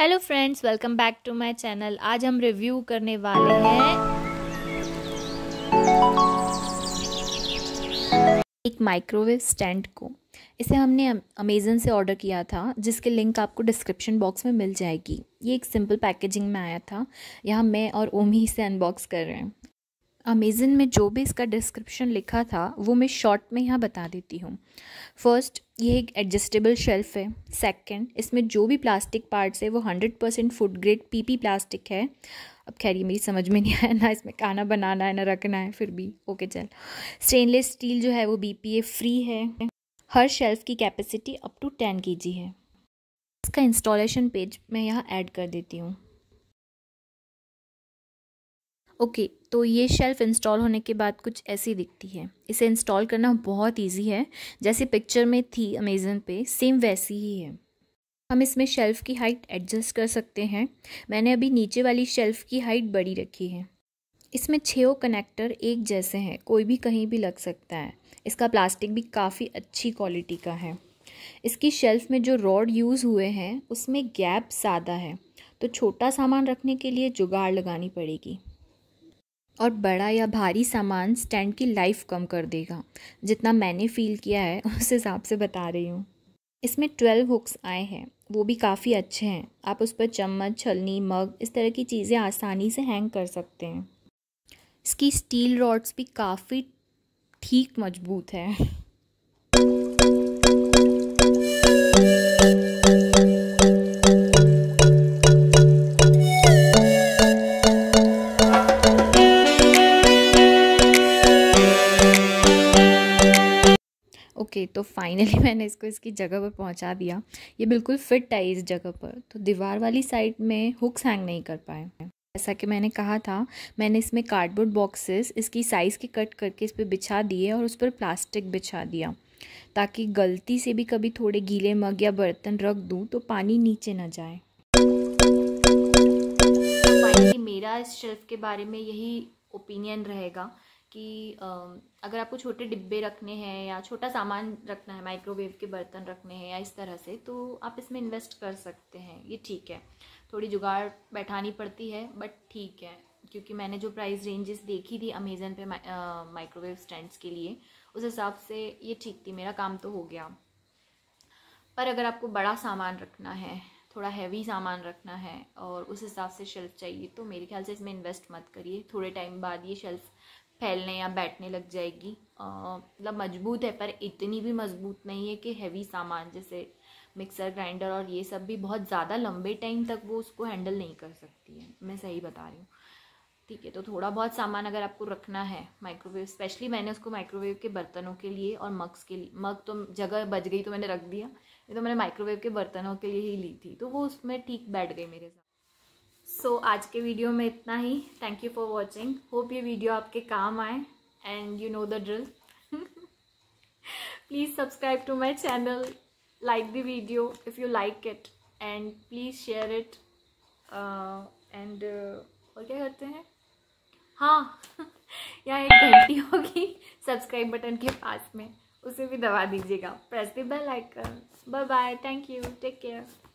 hello friends welcome back to my channel आज हम review करने वाले हैं एक माइक्रोवेव स्टैंड को इसे हमने अमेज़न से ऑर्डर किया था जिसके लिंक आपको डिस्क्रिप्शन बॉक्स में मिल जाएगी ये एक सिंपल पैकेजिंग में आया था यहाँ मैं और ओम ही इसे अनबॉक्स कर रहे हैं अमेज़न में जो भी इसका डिस्क्रिप्शन लिखा था वो मैं शॉर्ट में यहाँ बता देती हूँ फर्स्ट ये एक एडजस्टेबल शेल्फ़ है सेकंड इसमें जो भी प्लास्टिक पार्ट्स है वो hundred percent food grade PP plastic है अब खैर ये मेरी समझ में नहीं आया ना इसमें खाना बनाना है ना रखना है फिर भी ओके चल स्टेनलेस स्टील जो है वो ए फ्री है हर शेल्फ़ की कैपेसिटी अप टू टेन के है इसका इंस्टॉलेशन पेज मैं यहाँ ऐड कर देती हूँ ओके तो ये शेल्फ इंस्टॉल होने के बाद कुछ ऐसी दिखती है इसे इंस्टॉल करना बहुत इजी है जैसे पिक्चर में थी अमेज़न पे सेम वैसी ही है हम इसमें शेल्फ़ की हाइट एडजस्ट कर सकते हैं मैंने अभी नीचे वाली शेल्फ़ की हाइट बड़ी रखी है इसमें छः कनेक्टर एक जैसे हैं कोई भी कहीं भी लग सकता है इसका प्लास्टिक भी काफ़ी अच्छी क्वालिटी का है इसकी शेल्फ़ में जो रॉड यूज़ हुए हैं उसमें गैप ज़्यादा है तो छोटा सामान रखने के लिए जुगाड़ लगानी पड़ेगी और बड़ा या भारी सामान स्टैंड की लाइफ कम कर देगा जितना मैंने फ़ील किया है उस हिसाब से बता रही हूँ इसमें ट्वेल्व हुक्स आए हैं वो भी काफ़ी अच्छे हैं आप उस पर चम्मच छलनी मग इस तरह की चीज़ें आसानी से हैंग कर सकते हैं इसकी स्टील रॉड्स भी काफ़ी ठीक मजबूत है ओके तो फाइनली मैंने इसको इसकी जगह पर पहुंचा दिया ये बिल्कुल फिट है इस जगह पर तो दीवार वाली साइड में हुक्स हैंग नहीं कर पाए जैसा कि मैंने कहा था मैंने इसमें कार्डबोर्ड बॉक्सेस इसकी साइज़ के कट करके इस पर बिछा दिए और उस पर प्लास्टिक बिछा दिया ताकि गलती से भी कभी थोड़े गीले मग या बर्तन रख दूँ तो पानी नीचे ना जाए मेरा इस शेल्फ के बारे में यही ओपिनियन रहेगा कि अगर आपको छोटे डिब्बे रखने हैं या छोटा सामान रखना है माइक्रोवेव के बर्तन रखने हैं या इस तरह से तो आप इसमें इन्वेस्ट कर सकते हैं ये ठीक है थोड़ी जुगाड़ बैठानी पड़ती है बट ठीक है क्योंकि मैंने जो प्राइस रेंजेस देखी थी अमेज़न पे माइक्रोवेव स्टैंड्स के लिए उस हिसाब से ये ठीक थी मेरा काम तो हो गया पर अगर आपको बड़ा सामान रखना है थोड़ा हैवी सामान रखना है और उस हिसाब से शेल्फ़ चाहिए तो मेरे ख्याल से इसमें इन्वेस्ट मत करिए थोड़े टाइम बाद ये शेल्फ़ फैलने या बैठने लग जाएगी मतलब मजबूत है पर इतनी भी मजबूत नहीं है कि हैवी सामान जैसे मिक्सर ग्राइंडर और ये सब भी बहुत ज़्यादा लंबे टाइम तक वो उसको हैंडल नहीं कर सकती है मैं सही बता रही हूँ ठीक है तो थोड़ा बहुत सामान अगर आपको रखना है माइक्रोवेव स्पेशली मैंने उसको माइक्रोवेव के बर्तनों के लिए और मग्स के लिए मग तो जगह बच गई तो मैंने रख दिया ये तो मैंने माइक्रोवेव के बर्तनों के लिए ही ली थी तो वो उसमें ठीक बैठ गई मेरे साथ सो so, आज के वीडियो में इतना ही thank you for watching hope ये वीडियो आपके काम आए and you know the drill please subscribe to my channel like the video if you like it and please share it and और क्या करते हैं हाँ यहाँ एक घंटी होगी सब्सक्राइब बटन के पास में उसे भी दबा दीजिएगा press the bell icon bye bye thank you take care